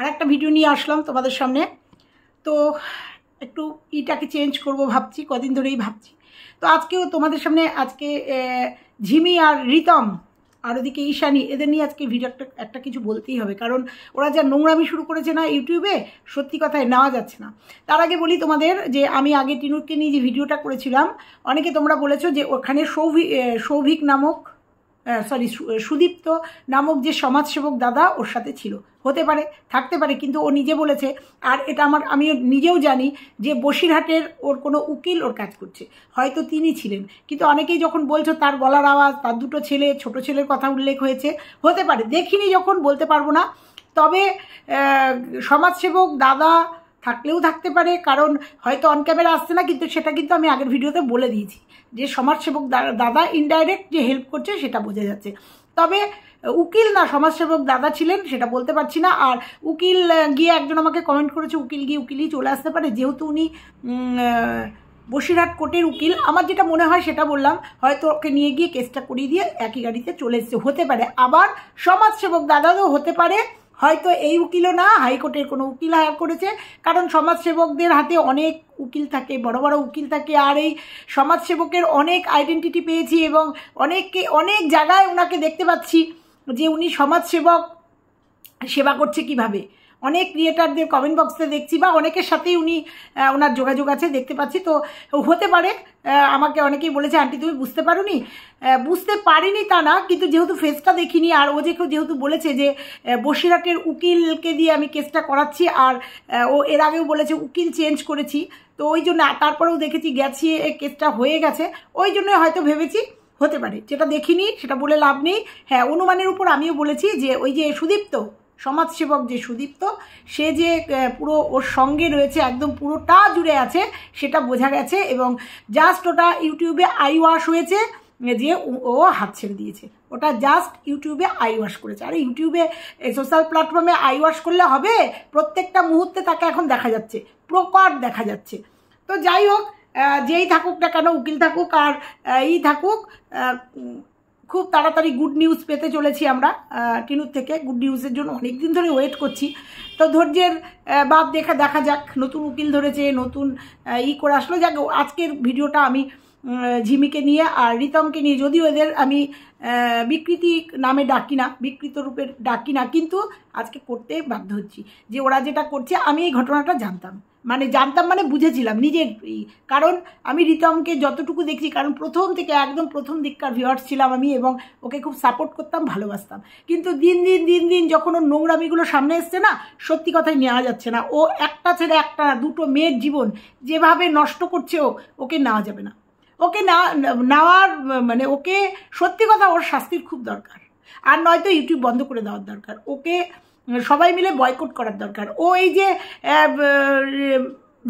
আর একটা ভিডিও নিয়ে আসলাম তোমাদের সামনে তো একটু ইটাকে চেঞ্জ করব ভাবছি কদিন ধরেই ভাবছি তো আজকেও তোমাদের সামনে আজকে ঝিমি আর রিতম আর ওদিকে ঈশানি এদের নিয়ে আজকে ভিডিওটা একটা কিছু বলতেই হবে কারণ ওরা যা নোংরামি শুরু করেছে না ইউটিউবে সত্যি কথায় নেওয়া যাচ্ছে না তার আগে বলি তোমাদের যে আমি আগে টিনুরকে নিয়ে যে ভিডিওটা করেছিলাম অনেকে তোমরা বলেছো যে ওখানে সৌভিক সৌভিক নামক সরি সুদীপ্ত নামক যে সমাজসেবক দাদা ওর সাথে ছিল হতে পারে থাকতে পারে কিন্তু ও নিজে বলেছে আর এটা আমার আমি নিজেও জানি যে বসিরহাটের ওর কোনো উকিল ওর কাজ করছে হয়তো তিনি ছিলেন কিন্তু অনেকেই যখন বলছো তার গলার আওয়াজ তার দুটো ছেলে ছোট ছেলের কথা উল্লেখ হয়েছে হতে পারে দেখিনি যখন বলতে পারবো না তবে সমাজসেবক দাদা থাকলেও থাকতে পারে কারণ হয়তো অন ক্যামেরা আসছে না কিন্তু সেটা কিন্তু আমি আগের ভিডিওতে বলে দিয়েছি যে সমাজসেবক দাদা ইনডাইরেক্ট যে হেল্প করছে সেটা বোঝা যাচ্ছে তবে উকিল না সমাজসেবক দাদা ছিলেন সেটা বলতে পারছি না আর উকিল গিয়ে একজন আমাকে কমেন্ট করেছে উকিল গিয়ে উকিলই চলে আসতে পারে যেহেতু উনি বসিরহাট কোর্টের উকিল আমার যেটা মনে হয় সেটা বললাম হয়তো ওকে নিয়ে গিয়ে কেসটা করিয়ে দিয়ে একই গাড়িতে চলে এসছে হতে পারে আবার সমাজসেবক দাদাও হতে পারে হয়তো এই উকিলও না হাইকোর্টের কোনো উকিল হায়ার করেছে কারণ সমাজসেবকদের হাতে অনেক উকিল থাকে বড় বড় উকিল থাকে আর এই সমাজসেবকের অনেক আইডেন্টিটি পেয়েছি এবং অনেককে অনেক জায়গায় ওনাকে দেখতে পাচ্ছি যে উনি সমাজসেবক সেবা করছে কিভাবে অনেক ক্রিয়েটারদের কমেন্ট বক্সে দেখছি বা অনেকের সাথেই উনি ওনার যোগাযোগ আছে দেখতে পাচ্ছি তো হতে পারে আমাকে অনেকেই বলেছে আন্টি তুমি বুঝতে পারোনি বুঝতে পারিনি তা না কিন্তু যেহেতু ফেসটা দেখিনি আর ও যে যেহেতু বলেছে যে বসিরহাটের উকিলকে দিয়ে আমি কেসটা করাচ্ছি আর ও এর আগেও বলেছে উকিল চেঞ্জ করেছি তো ওই জন্য তারপরেও দেখেছি গেছি কেসটা হয়ে গেছে ওই জন্য হয়তো ভেবেছি হতে পারে যেটা দেখিনি সেটা বলে লাভ নেই হ্যাঁ অনুমানের উপর আমিও বলেছি যে ওই যে সুদীপ্ত সমাজসেবক যে সুদীপ্ত সে যে পুরো ওর সঙ্গে রয়েছে একদম পুরোটা জুড়ে আছে সেটা বোঝা গেছে এবং জাস্ট ওটা ইউটিউবে আই ওয়াশ হয়েছে যে ও হাত ছেড়ে দিয়েছে ওটা জাস্ট ইউটিউবে আই ওয়াশ করেছে আর ইউটিউবে সোশ্যাল প্ল্যাটফর্মে আই ওয়াশ করলে হবে প্রত্যেকটা মুহূর্তে তাকে এখন দেখা যাচ্ছে প্রকট দেখা যাচ্ছে তো যাই হোক যেই থাকুক না কেন উকিল থাকুক আর এই থাকুক খুব তাড়াতাড়ি গুড নিউজ পেতে চলেছি আমরা টিনুর থেকে গুড নিউজের জন্য অনেক দিন ধরে ওয়েট করছি তো ধৈর্যের বাদ দেখা দেখা যাক নতুন উকিল ধরেছে নতুন ই করে আসলো যাক আজকের ভিডিওটা আমি ঝিমিকে নিয়ে আর রিতমকে নিয়ে যদিও এদের আমি বিকৃতি নামে ডাকি না বিকৃত রূপে ডাকি না কিন্তু আজকে করতে বাধ্য হচ্ছি যে ওরা যেটা করছে আমি এই ঘটনাটা জানতাম মানে জানতাম মানে বুঝেছিলাম নিজের কারণ আমি রিতমকে যতটুকু দেখছি কারণ প্রথম থেকে একদম প্রথম দিককার ভিওয়ার্স ছিলাম আমি এবং ওকে খুব সাপোর্ট করতাম ভালোবাসতাম কিন্তু দিন দিন দিন দিন যখন ওর নোংরামিগুলো সামনে এসছে না সত্যি কথাই নেওয়া যাচ্ছে না ও একটা ছেড়ে একটা দুটো মেয়ের জীবন যেভাবে নষ্ট করছে ও ওকে নেওয়া যাবে না ওকে না নেওয়ার মানে ওকে সত্যি কথা ওর শাস্তির খুব দরকার আর নয়তো ইউটিউব বন্ধ করে দেওয়ার দরকার ওকে সবাই মিলে বয়কট করার দরকার ও এই যে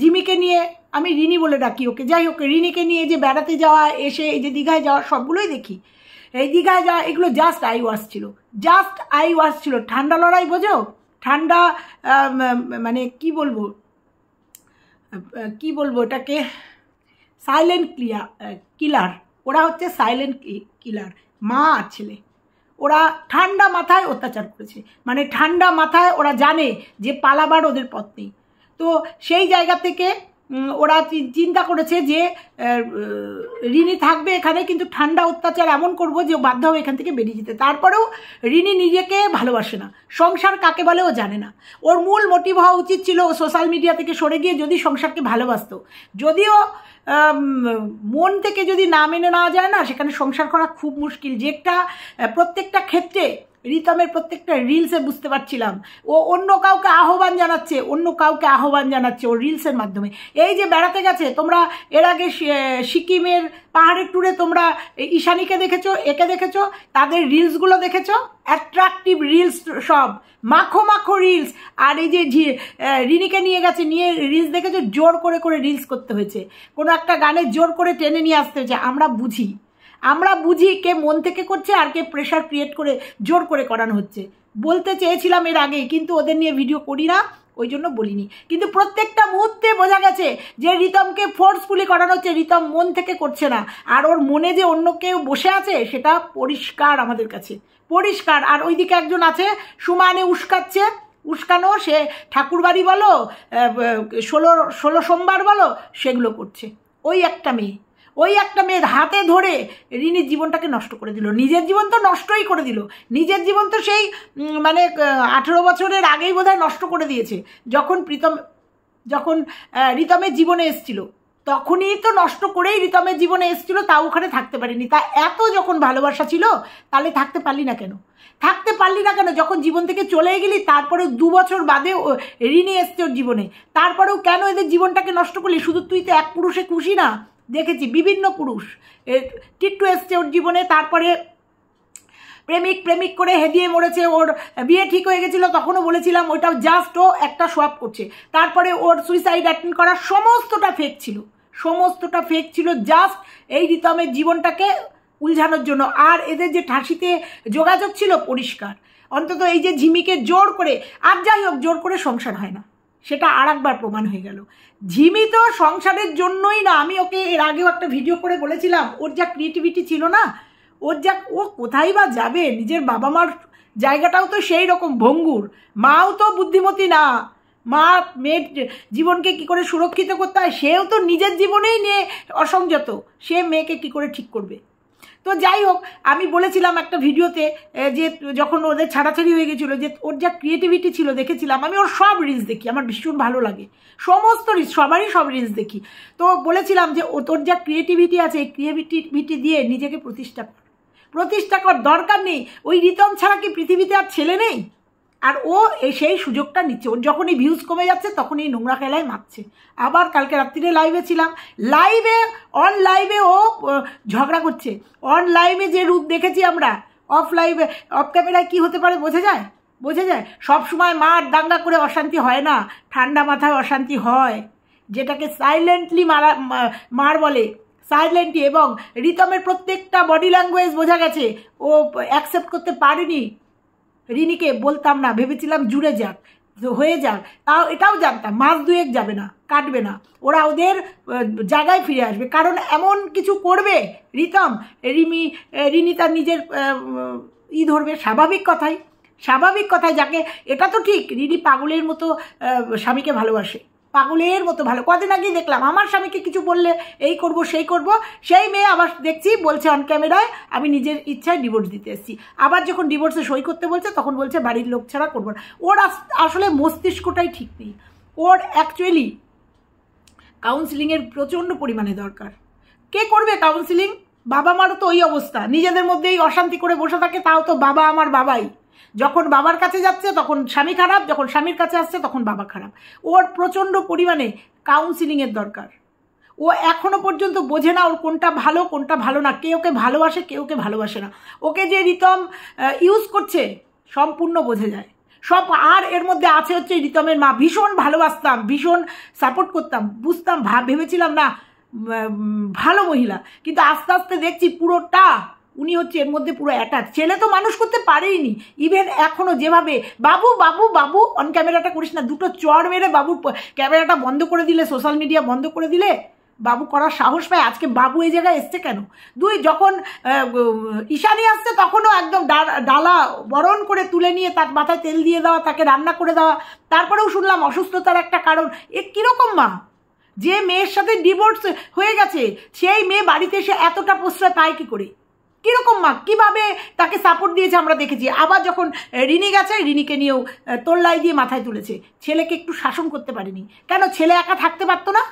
জিমিকে নিয়ে আমি রিনি বলে ডাকি ওকে যাই হোক রিনিকে নিয়ে যে বেড়াতে যাওয়া এসে এই যে দীঘায় যাওয়া সবগুলোই দেখি এই দীঘায় যাওয়া এগুলো জাস্ট আই ওয়াশ ছিল জাস্ট আই ওয়াশ ছিল ঠান্ডা লড়াই বোঝো ঠান্ডা মানে কি বলবো কি বলবো এটাকে সাইলেন্ট ক্লিয়ার কিলার ওরা হচ্ছে সাইলেন্ট কিলার মা আর ছেলে ওরা ঠান্ডা মাথায় অত্যাচার করেছে মানে ঠান্ডা মাথায় ওরা জানে যে পালাবার ওদের পথ নেই তো সেই জায়গা থেকে ওরা চিন্তা করেছে যে রিনি থাকবে এখানে কিন্তু ঠান্ডা অত্যাচার এমন করব যে বাধ্য হবে এখান থেকে বেরিয়ে যেতে তারপরেও রিনি নিজেকে ভালোবাসে না সংসার কাকে বলে ও জানে না ওর মূল মোটিভ হওয়া উচিত ছিল সোশ্যাল মিডিয়া থেকে সরে গিয়ে যদি সংসারকে ভালোবাসত যদিও মন থেকে যদি না মেনে নেওয়া যায় না সেখানে সংসার করা খুব মুশকিল যে একটা প্রত্যেকটা ক্ষেত্রে রিতমের প্রত্যেকটা রিলসে বুঝতে পারছিলাম ও অন্য কাউকে আহ্বান জানাচ্ছে অন্য কাউকে আহ্বান জানাচ্ছে ও রিলসের মাধ্যমে এই যে বেড়াতে গেছে তোমরা এর আগে সিকিমের পাহাড়ের ট্যুরে তোমরা ঈশানীকে দেখেছো একে দেখেছো তাদের রিলসগুলো দেখেছো অ্যাট্রাকটিভ রিলস সব মাখো মাখো রিলস আর এই যে রিনিকে নিয়ে গেছে নিয়ে রিলস দেখেছো জোর করে করে রিলস করতে হয়েছে কোনো একটা গানে জোর করে টেনে নিয়ে আসতে হয়েছে আমরা বুঝি আমরা বুঝি কে মন থেকে করছে আর কে প্রেশার ক্রিয়েট করে জোর করে করানো হচ্ছে বলতে চেয়েছিলাম এর আগে কিন্তু ওদের নিয়ে ভিডিও করি না ওই জন্য বলিনি কিন্তু প্রত্যেকটা মুহূর্তে বোঝা গেছে যে রিতমকে ফোর্সফুলি করানো হচ্ছে রিতম মন থেকে করছে না আর ওর মনে যে অন্য কেউ বসে আছে সেটা পরিষ্কার আমাদের কাছে পরিষ্কার আর ওইদিকে একজন আছে সুমানে উস্কাচ্ছে উস্কানো সে ঠাকুরবাড়ি বলো ষোলো ষোলো সোমবার বলো সেগুলো করছে ওই একটা মেয়ে ওই একটা মেয়ের হাতে ধরে ঋণের জীবনটাকে নষ্ট করে দিল নিজের জীবন তো নষ্টই করে দিল নিজের জীবন তো সেই মানে আঠেরো বছরের আগেই বোধহয় নষ্ট করে দিয়েছে যখন প্রীতম যখন রিতমের জীবনে এসছিল তখনই তো নষ্ট করেই রিতমের জীবনে এসছিল তাও ওখানে থাকতে পারিনি তা এত যখন ভালোবাসা ছিল তাহলে থাকতে পারলি না কেন থাকতে পারলি না কেন যখন জীবন থেকে চলে গেলি তারপরেও দু বছর বাদে ঋণী এসছে ওর জীবনে তারপরেও কেন এদের জীবনটাকে নষ্ট করলি শুধু তুই তো এক পুরুষে খুশি না দেখেছি বিভিন্ন পুরুষ টিট্টু এসছে ওর জীবনে তারপরে প্রেমিক প্রেমিক করে হেদিয়ে মরেছে ওর বিয়ে ঠিক হয়ে গেছিলো তখনও বলেছিলাম ওইটাও জাস্ট ও একটা সোয়াপ করছে তারপরে ওর সুইসাইড অ্যাটেন্ড করা সমস্তটা ফেক ছিল সমস্তটা ফেক ছিল জাস্ট এই রিতমের জীবনটাকে উলঝানোর জন্য আর এদের যে ঠাসিতে যোগাযোগ ছিল পরিষ্কার অন্তত এই যে ঝিমিকে জোর করে আর যাই হোক জোর করে সংসার হয় না সেটা আর একবার প্রমাণ হয়ে গেল ঝিমি তো সংসারের জন্যই না আমি ওকে এর আগেও একটা ভিডিও করে বলেছিলাম ওর যা ক্রিয়েটিভিটি ছিল না ওর যা ও কোথায় বা যাবে নিজের বাবা মার জায়গাটাও তো সেই রকম ভঙ্গুর মাও তো বুদ্ধিমতী না মা মেয়ের জীবনকে কি করে সুরক্ষিত করতে হয় সেও তো নিজের জীবনেই নিয়ে অসংযত সে মেয়েকে কি করে ঠিক করবে তো যাই হোক আমি বলেছিলাম একটা ভিডিওতে যে যখন ওদের ছাড়াছাড়ি হয়ে গেছিলো যে ওর যা ক্রিয়েটিভিটি ছিল দেখেছিলাম আমি ওর সব রিলস দেখি আমার ভীষণ ভালো লাগে সমস্ত রিলস সবারই সব রিলস দেখি তো বলেছিলাম যে ও তোর যা ক্রিয়েটিভিটি আছে এই ক্রিয়েটিভিটি দিয়ে নিজেকে প্রতিষ্ঠা কর প্রতিষ্ঠা কর দরকার নেই ওই রিতম ছাড়া কি পৃথিবীতে আর ছেলে নেই আর ও সেই সুযোগটা নিচ্ছে ওর যখনই ভিউজ কমে যাচ্ছে তখনই নোংরা খেলায় মারছে আবার কালকে রাত্রিরে লাইভে ছিলাম লাইভে অন লাইভে ও ঝগড়া করছে অন লাইভে যে রূপ দেখেছি আমরা অফ লাইভে অফ ক্যামেরায় কী হতে পারে বোঝা যায় বোঝা যায় সব সময় মার দাঙ্গা করে অশান্তি হয় না ঠান্ডা মাথায় অশান্তি হয় যেটাকে সাইলেন্টলি মারা মার বলে সাইলেন্টলি এবং রিতমের প্রত্যেকটা বডি ল্যাঙ্গুয়েজ বোঝা গেছে ও অ্যাকসেপ্ট করতে পারেনি রিনিকে বলতাম না ভেবেছিলাম জুড়ে যাক হয়ে যাক তাও এটাও জানতাম মাস দুয়েক যাবে না কাটবে না ওরা ওদের জায়গায় ফিরে আসবে কারণ এমন কিছু করবে রিতম রিমি রিনি তার নিজের ই ধরবে স্বাভাবিক কথাই স্বাভাবিক কথাই যাকে এটা তো ঠিক রিনি পাগলের মতো স্বামীকে ভালোবাসে পাগলের মতো ভালো কদিন আগেই দেখলাম আমার স্বামীকে কিছু বললে এই করব সেই করব সেই মেয়ে আবার দেখছি বলছে অন ক্যামেরায় আমি নিজের ইচ্ছায় ডিভোর্স দিতে এসেছি আবার যখন ডিভোর্সে সই করতে বলছে তখন বলছে বাড়ির লোক ছাড়া করবো না ওর আসলে মস্তিষ্কটাই ঠিক নেই ওর অ্যাকচুয়ালি কাউন্সিলিংয়ের প্রচণ্ড পরিমাণে দরকার কে করবে কাউন্সিলিং বাবা মারও তো ওই অবস্থা নিজেদের মধ্যেই অশান্তি করে বসে থাকে তাও তো বাবা আমার বাবাই যখন বাবার কাছে যাচ্ছে তখন স্বামী খারাপ যখন স্বামীর কাছে আসছে তখন বাবা খারাপ ওর প্রচণ্ড পরিমাণে কাউন্সিলিংয়ের দরকার ও এখনো পর্যন্ত বোঝে না ওর কোনটা ভালো কোনটা ভালো না কে ওকে ভালোবাসে কে ওকে ভালোবাসে না ওকে যে রিতম ইউজ করছে সম্পূর্ণ বোঝে যায় সব আর এর মধ্যে আছে হচ্ছে রিতমের মা ভীষণ ভালোবাসতাম ভীষণ সাপোর্ট করতাম বুঝতাম ভেবেছিলাম না ভালো মহিলা কিন্তু আস্তে আস্তে দেখছি পুরোটা উনি হচ্ছে এর মধ্যে পুরো অ্যাটাচ ছেলে তো মানুষ করতে পারেইনি ইভেন এখনও যেভাবে বাবু বাবু বাবু অন ক্যামেরাটা করিস না দুটো চর মেরে বাবু ক্যামেরাটা বন্ধ করে দিলে সোশ্যাল মিডিয়া বন্ধ করে দিলে বাবু করার সাহস পায় আজকে বাবু এই জায়গায় এসছে কেন দুই যখন ঈশানি আসছে তখনও একদম ডালা বরণ করে তুলে নিয়ে তার মাথায় তেল দিয়ে দেওয়া তাকে রান্না করে দেওয়া তারপরেও শুনলাম অসুস্থতার একটা কারণ এ কীরকম মা যে মেয়ের সাথে ডিভোর্স হয়ে গেছে সেই মেয়ে বাড়িতে এসে এতটা প্রশ্রয় পায় কী করে কীরকম মা কীভাবে তাকে সাপোর্ট দিয়েছে আমরা দেখেছি আবার যখন রিনি গেছে রিনিকে নিয়েও তোল্লাই দিয়ে মাথায় তুলেছে ছেলেকে একটু শাসন করতে পারেনি কেন ছেলে একা থাকতে পারতো না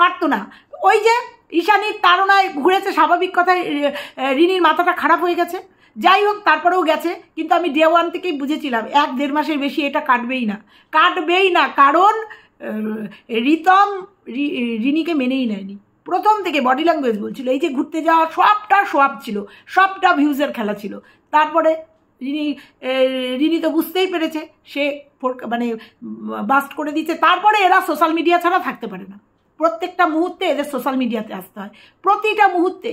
পারতো না ওই যে ঈশানির তাড়নায় ঘুরেছে স্বাভাবিক কথায় রিনির মাথাটা খারাপ হয়ে গেছে যাই হোক তারপরেও গেছে কিন্তু আমি ডে ওয়ান থেকেই বুঝেছিলাম এক দেড় মাসের বেশি এটা কাটবেই না কাটবেই না কারণ রিতম রিনিকে মেনেই নেয়নি প্রথম থেকে বডি ল্যাঙ্গুয়েজ বলছিল এই যে ঘুরতে যাওয়া সবটা সোয়াব ছিল সবটা ভিউজের খেলা ছিল তারপরে রিনি রিনি তো বুঝতেই পেরেছে সে মানে বাস্ট করে দিচ্ছে তারপরে এরা সোশ্যাল মিডিয়া ছাড়া থাকতে পারে না প্রত্যেকটা মুহূর্তে এদের সোশ্যাল মিডিয়াতে আসতে হয় প্রতিটা মুহূর্তে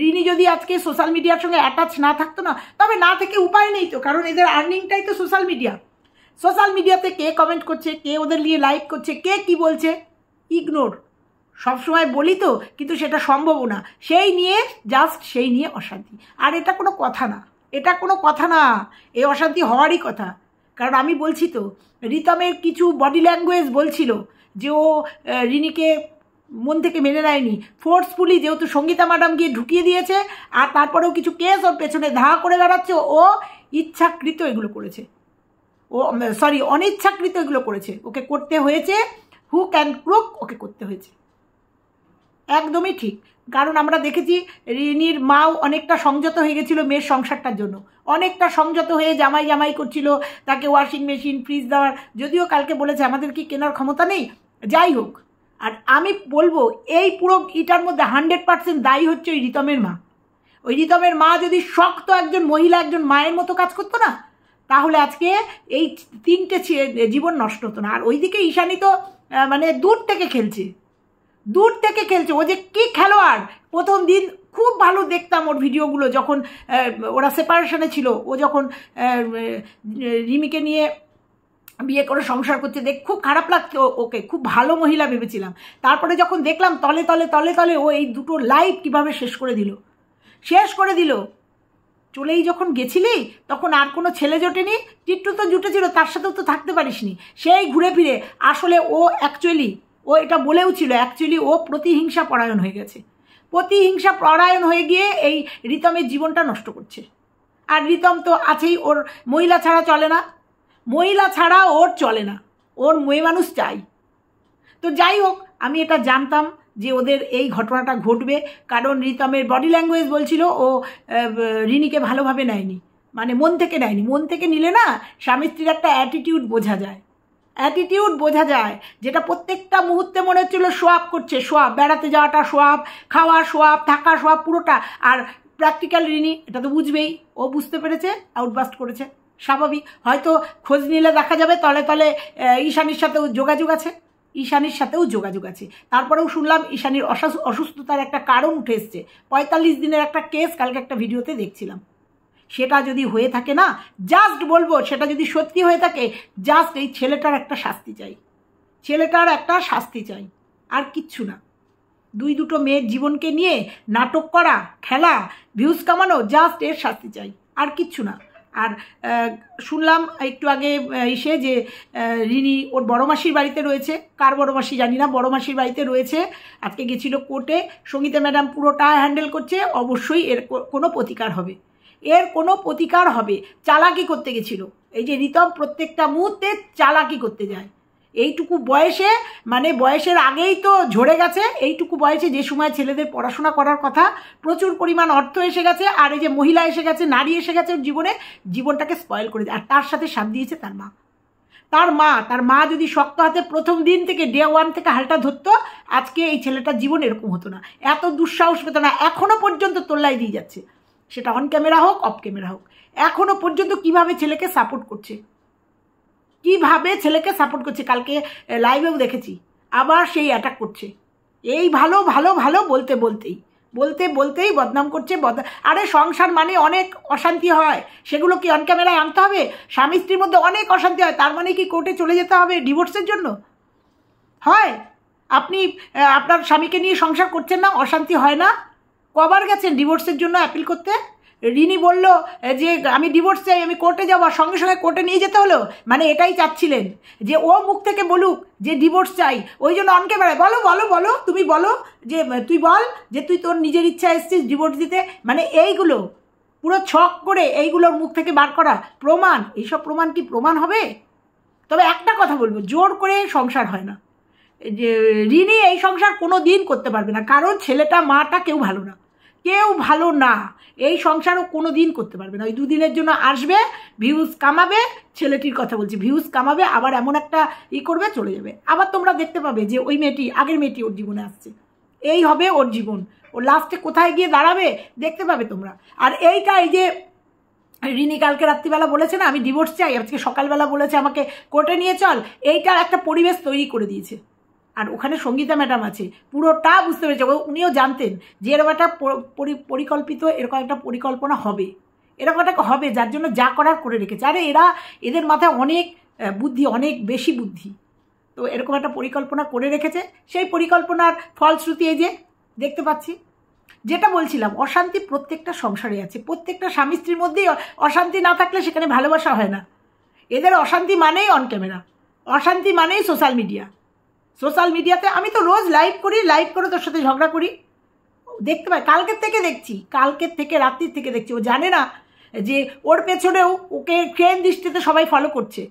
রিনি যদি আজকে সোশ্যাল মিডিয়ার সঙ্গে অ্যাটাচ না থাকতো না তবে না থেকে উপায় নেই তো কারণ এদের আর্নিংটাই তো সোশ্যাল মিডিয়া সোশ্যাল মিডিয়াতে কে কমেন্ট করছে কে ওদের নিয়ে লাইক করছে কে কি বলছে ইগনোর সবসময় বলি তো কিন্তু সেটা সম্ভব না সেই নিয়ে জাস্ট সেই নিয়ে অশান্তি আর এটা কোনো কথা না এটা কোনো কথা না এই অশান্তি হওয়ারই কথা কারণ আমি বলছি তো রিতমের কিছু বডি ল্যাঙ্গুয়েজ বলছিল যে ও রিনিকে মন থেকে মেনে নেয়নি ফোর্সফুলি যেহেতু সঙ্গীতা ম্যাডাম গিয়ে ঢুকিয়ে দিয়েছে আর তারপরেও কিছু কেস ওর পেছনে ধা করে বেড়াচ্ছে ও ইচ্ছাকৃত এগুলো করেছে ও সরি অনিচ্ছাকৃত এগুলো করেছে ওকে করতে হয়েছে হু ক্যান ক্রুক ওকে করতে হয়েছে একদমই ঠিক কারণ আমরা দেখেছি রিনির মাও অনেকটা সংযত হয়ে গেছিলো মেয়ের সংসারটার জন্য অনেকটা সংযত হয়ে জামাই জামাই করছিল তাকে ওয়াশিং মেশিন ফ্রিজ দেওয়ার যদিও কালকে বলেছে আমাদের কি কেনার ক্ষমতা নেই যাই হোক আর আমি বলবো এই পুরো ইটার মধ্যে হান্ড্রেড পার্সেন্ট দায়ী হচ্ছে ওই রিতমের মা ওই রিতমের মা যদি শক্ত একজন মহিলা একজন মায়ের মতো কাজ করতো না তাহলে আজকে এই তিনটে জীবন নষ্ট হতো না আর ওইদিকে ঈশানি তো মানে দূর থেকে খেলছে দূর থেকে খেলছে ও যে কী খেলোয়াড় প্রথম দিন খুব ভালো দেখতাম ওর ভিডিওগুলো যখন ওরা সেপারেশনে ছিল ও যখন রিমিকে নিয়ে বিয়ে করে সংসার করছে দেখ খুব খারাপ লাগতো ওকে খুব ভালো মহিলা ভেবেছিলাম তারপরে যখন দেখলাম তলে তলে তলে তলে ও এই দুটো লাইফ কিভাবে শেষ করে দিল শেষ করে দিল চলেই যখন গেছিলি তখন আর কোনো ছেলে জোটেনি টিট্টু তো জুটেছিল তার সাথেও তো থাকতে পারিসনি সেই ঘুরে ফিরে আসলে ও অ্যাকচুয়ালি ও এটা বলেও ছিল অ্যাকচুয়ালি ও প্রতিহিংসা পরায়ণ হয়ে গেছে প্রতিহিংসা পরায়ণ হয়ে গিয়ে এই রিতমের জীবনটা নষ্ট করছে আর রিতম তো আছেই ওর মহিলা ছাড়া চলে না মহিলা ছাড়া ওর চলে না ওর মেয়ে মানুষ চাই তো যাই হোক আমি এটা জানতাম যে ওদের এই ঘটনাটা ঘটবে কারণ রিতমের বডি ল্যাঙ্গুয়েজ বলছিল ও রিনিকে ভালোভাবে নেয়নি মানে মন থেকে নেয়নি মন থেকে নিলে না স্বামী স্ত্রীর একটা অ্যাটিটিউড বোঝা যায় অ্যাটিটিউড বোঝা যায় যেটা প্রত্যেকটা মুহূর্তে মনে হচ্ছিলো সোয়াব করছে সোয়াব বেড়াতে যাওয়াটা সোয়াব খাওয়া সোয়াব থাকা সোয়াব পুরোটা আর প্র্যাকটিক্যাল রিনি এটা তো বুঝবেই ও বুঝতে পেরেছে আউটবাস্ট করেছে স্বাভাবিক হয়তো খোঁজ নিলে দেখা যাবে তলে তলে ঈশানির সাথেও যোগাযোগ আছে ঈশানির সাথেও যোগাযোগ আছে তারপরেও শুনলাম ঈশানির অসুস্থতার একটা কারণ উঠে এসছে পঁয়তাল্লিশ দিনের একটা কেস কালকে একটা ভিডিওতে দেখছিলাম সেটা যদি হয়ে থাকে না জাস্ট বলবো সেটা যদি সত্যি হয়ে থাকে জাস্ট এই ছেলেটার একটা শাস্তি চাই ছেলেটার একটা শাস্তি চাই আর কিচ্ছু না দুই দুটো মেয়ের জীবনকে নিয়ে নাটক করা খেলা ভিউজ কামানো জাস্ট এর শাস্তি চাই আর কিচ্ছু না আর শুনলাম একটু আগে এসে যে রিনি ওর বড়ো মাসির বাড়িতে রয়েছে কার বড় মাসি জানি না বড়ো মাসির বাড়িতে রয়েছে আজকে গেছিল কোর্টে সঙ্গীতা ম্যাডাম পুরোটা হ্যান্ডেল করছে অবশ্যই এর কোনো প্রতিকার হবে এর কোনো প্রতিকার হবে চালাকি করতে গেছিল এই যে রিতম প্রত্যেকটা মুহূর্তে চালাকি করতে যায় এইটুকু বয়সে মানে বয়সের আগেই তো ঝরে গেছে এইটুকু বয়সে যে সময় ছেলেদের পড়াশোনা করার কথা প্রচুর পরিমাণ অর্থ এসে গেছে আর এই যে মহিলা এসে গেছে নারী এসে গেছে ওর জীবনে জীবনটাকে স্পয়েল করে আর তার সাথে সাপ দিয়েছে তার মা তার মা তার মা যদি শক্ত হাতে প্রথম দিন থেকে ডে ওয়ান থেকে হালটা ধরত আজকে এই ছেলেটার জীবন এরকম হতো না এত দুঃসাহস পেত না এখনও পর্যন্ত তোল্লাই দিয়ে যাচ্ছে সেটা অন ক্যামেরা হোক অফ ক্যামেরা হোক এখনও পর্যন্ত কিভাবে ছেলেকে সাপোর্ট করছে কিভাবে ছেলেকে সাপোর্ট করছে কালকে লাইভেও দেখেছি আবার সেই অ্যাটাক করছে এই ভালো ভালো ভালো বলতে বলতেই বলতে বলতেই বদনাম করছে বদ আরে সংসার মানে অনেক অশান্তি হয় সেগুলো কি অন ক্যামেরায় আনতে হবে স্বামী স্ত্রীর মধ্যে অনেক অশান্তি হয় তার মানে কি কোর্টে চলে যেতে হবে ডিভোর্সের জন্য হয় আপনি আপনার স্বামীকে নিয়ে সংসার করছেন না অশান্তি হয় না কবার গেছেন ডিভোর্সের জন্য অ্যাপিল করতে রিনি বলল যে আমি ডিভোর্স চাই আমি কোর্টে যাবো সঙ্গে সঙ্গে কোর্টে নিয়ে যেতে হলো মানে এটাই চাচ্ছিলেন যে ও মুখ থেকে বলুক যে ডিভোর্স চাই ওই জন্য অনকে বেড়ায় বলো বলো বলো তুমি বলো যে তুই বল যে তুই তোর নিজের ইচ্ছা এসছিস ডিভোর্স দিতে মানে এইগুলো পুরো ছক করে এইগুলোর মুখ থেকে বার করা প্রমাণ এইসব প্রমাণ কি প্রমাণ হবে তবে একটা কথা বলবো জোর করে সংসার হয় না যে ঋণী এই সংসার কোনো দিন করতে পারবে না কারণ ছেলেটা মাটা কেউ ভালো না কেউ ভালো না এই সংসারও কোনো দিন করতে পারবে না ওই দুদিনের জন্য আসবে ভিউজ কামাবে ছেলেটির কথা বলছি ভিউজ কামাবে আবার এমন একটা ই করবে চলে যাবে আবার তোমরা দেখতে পাবে যে ওই মেয়েটি আগের মেয়েটি ওর জীবনে আসছে এই হবে ওর জীবন ও লাস্টে কোথায় গিয়ে দাঁড়াবে দেখতে পাবে তোমরা আর এইটা এই যে রিনি কালকে রাত্রিবেলা বলেছে না আমি ডিভোর্স চাই আজকে সকালবেলা বলেছে আমাকে কোর্টে নিয়ে চল এইটার একটা পরিবেশ তৈরি করে দিয়েছে আর ওখানে সঙ্গীতা ম্যাডাম আছে পুরোটা বুঝতে পেরেছে উনিও জানতেন যে এরকম একটা পরিকল্পিত এরকম একটা পরিকল্পনা হবে এরকম একটা হবে যার জন্য যা করার করে রেখেছে আরে এরা এদের মাথায় অনেক বুদ্ধি অনেক বেশি বুদ্ধি তো এরকম একটা পরিকল্পনা করে রেখেছে সেই পরিকল্পনার ফলশ্রুতি এই যে দেখতে পাচ্ছি যেটা বলছিলাম অশান্তি প্রত্যেকটা সংসারে আছে প্রত্যেকটা স্বামী স্ত্রীর মধ্যেই অশান্তি না থাকলে সেখানে ভালোবাসা হয় না এদের অশান্তি মানেই অন ক্যামেরা অশান্তি মানেই সোশ্যাল মিডিয়া সোশ্যাল মিডিয়াতে আমি তো রোজ লাইভ করি লাইভ করে তোর সাথে ঝগড়া করি দেখতে পাই কালকের থেকে দেখছি কালকের থেকে রাত্রির থেকে দেখছি ও জানে না যে ওর পেছনেও ওকে ট্রেন দৃষ্টিতে সবাই ফলো করছে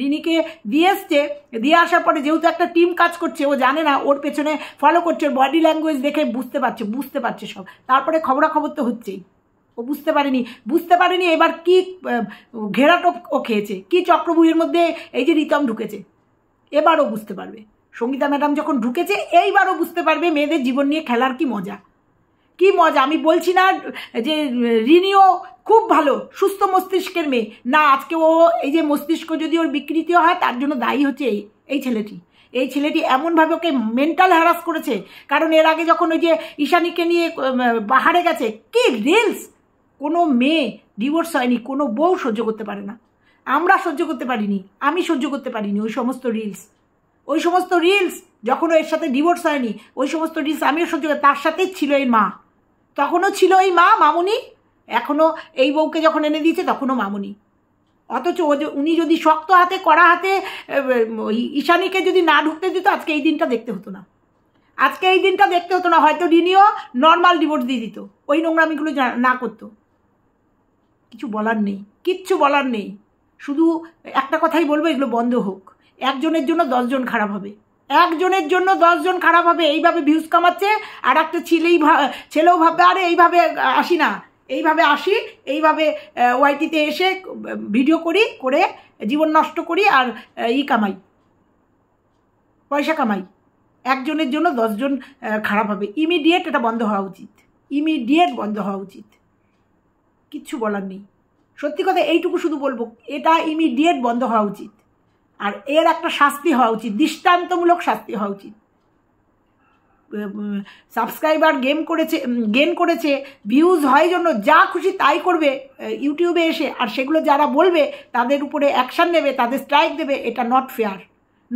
রিনিকে দিয়ে এসছে দিয়ে আসার পরে যেহেতু একটা টিম কাজ করছে ও জানে না ওর পেছনে ফলো করছে ওর বডি ল্যাঙ্গুয়েজ দেখে বুঝতে পারছে বুঝতে পারছে সব তারপরে খবরাখবর তো হচ্ছেই ও বুঝতে পারেনি বুঝতে পারেনি এবার কি ঘেরাটো ও খেয়েছে কি চক্রভূয়ের মধ্যে এই যে রিতম ঢুকেছে এবারও বুঝতে পারবে সঙ্গীতা ম্যাডাম যখন ঢুকেছে এইবারও বুঝতে পারবে মেয়েদের জীবন নিয়ে খেলার কি মজা কি মজা আমি বলছি না যে রিনিও খুব ভালো সুস্থ মস্তিষ্কের মেয়ে না আজকে ও এই যে মস্তিষ্ক যদি ওর বিকৃতিও হয় তার জন্য দায়ী হচ্ছে এই এই ছেলেটি এই ছেলেটি এমনভাবে ওকে মেন্টাল হ্যারাস করেছে কারণ এর আগে যখন ওই যে ঈশানীকে নিয়ে পাহাড়ে গেছে কি রিলস কোনো মেয়ে ডিভোর্স হয়নি কোনো বউ সহ্য করতে পারে না আমরা সহ্য করতে পারিনি আমি সহ্য করতে পারিনি ওই সমস্ত রিলস ওই সমস্ত রিলস যখন এর সাথে ডিভোর্স হয়নি ওই সমস্ত রিলস আমিও সহ্য করি তার সাথেই ছিল এই মা তখনও ছিল এই মা মামুনি এখনও এই বউকে যখন এনে দিয়েছে তখনও মামুনি অথচ উনি যদি শক্ত হাতে কড়া হাতে ঈশানীকে যদি না ঢুকতে দিত আজকে এই দিনটা দেখতে হতো না আজকে এই দিনটা দেখতে হতো না হয়তো রিনিও নর্মাল ডিভোর্স দিয়ে দিত ওই নোংরামিগুলো না করতো কিছু বলার নেই কিচ্ছু বলার নেই শুধু একটা কথাই বলবো এগুলো বন্ধ হোক একজনের জন্য দশজন খারাপ হবে একজনের জন্য দশজন খারাপ হবে এইভাবে ভিউজ কামাচ্ছে আর একটা ছেলেই ছেলেও ভাববে আরে এইভাবে আসি না এইভাবে আসি এইভাবে ওয়াইটিতে এসে ভিডিও করি করে জীবন নষ্ট করি আর ই কামাই পয়সা কামাই একজনের জন্য দশজন খারাপ হবে ইমিডিয়েট এটা বন্ধ হওয়া উচিত ইমিডিয়েট বন্ধ হওয়া উচিত কিচ্ছু বলার নেই সত্যি কথা এইটুকু শুধু বলবো এটা ইমিডিয়েট বন্ধ হওয়া উচিত আর এর একটা শাস্তি হওয়া উচিত দৃষ্টান্তমূলক শাস্তি হওয়া উচিত সাবস্ক্রাইবার গেম করেছে গেন করেছে ভিউজ হয় জন্য যা খুশি তাই করবে ইউটিউবে এসে আর সেগুলো যারা বলবে তাদের উপরে অ্যাকশান নেবে তাদের স্ট্রাইক দেবে এটা নট ফেয়ার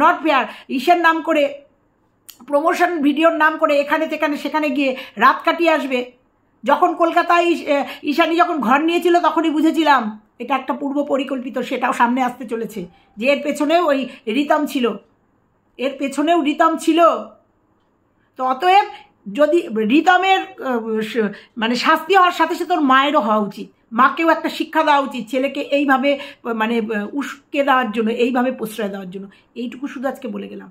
নট ফেয়ার ঈশার নাম করে প্রমোশন ভিডিওর নাম করে এখানে সেখানে সেখানে গিয়ে রাত কাটিয়ে আসবে যখন কলকাতায় ঈশানি যখন ঘর নিয়েছিল তখনই বুঝেছিলাম এটা একটা পূর্ব পরিকল্পিত সেটাও সামনে আসতে চলেছে যে এর পেছনেও ওই রিতম ছিল এর পেছনেও রিতম ছিল তো অতএব যদি রিতমের মানে শাস্তি হওয়ার সাথে সাথে তোর মায়েরও হওয়া উচিত মাকেও একটা শিক্ষা দেওয়া উচিত ছেলেকে এইভাবে মানে উস্কে দেওয়ার জন্য এইভাবে প্রশ্রয় দেওয়ার জন্য এইটুকু শুধু আজকে বলে গেলাম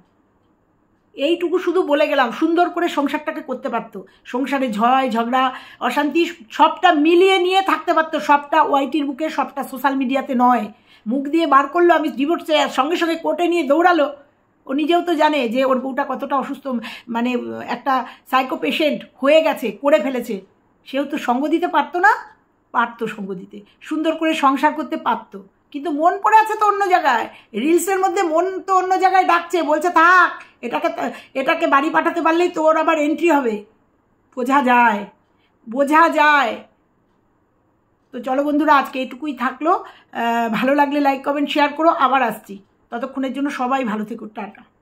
এইটুকু শুধু বলে গেলাম সুন্দর করে সংসারটাকে করতে পারত সংসারে ঝয় ঝগড়া অশান্তি সবটা মিলিয়ে নিয়ে থাকতে পারত সবটা ওয়াইটির বুকে সবটা সোশ্যাল মিডিয়াতে নয় মুখ দিয়ে বার করলো আমি ডিভোর্স চাই সঙ্গে সঙ্গে কোর্টে নিয়ে দৌড়ালো ও নিজেও তো জানে যে ওর বউটা কতটা অসুস্থ মানে একটা সাইকো পেশেন্ট হয়ে গেছে করে ফেলেছে সেও তো সঙ্গ দিতে পারতো না পারতো সঙ্গ দিতে সুন্দর করে সংসার করতে পারতো কিন্তু মন পড়ে আছে তো অন্য জায়গায় রিলসের মধ্যে মন তো অন্য জায়গায় ডাকছে বলছে থাক এটাকে এটাকে বাড়ি পাঠাতে পারলেই তোর আবার এন্ট্রি হবে বোঝা যায় বোঝা যায় তো চলো বন্ধুরা আজকে এটুকুই থাকলো ভালো লাগলে লাইক কমেন্ট শেয়ার করো আবার আসছি ততক্ষণের জন্য সবাই ভালো থেকো টাটা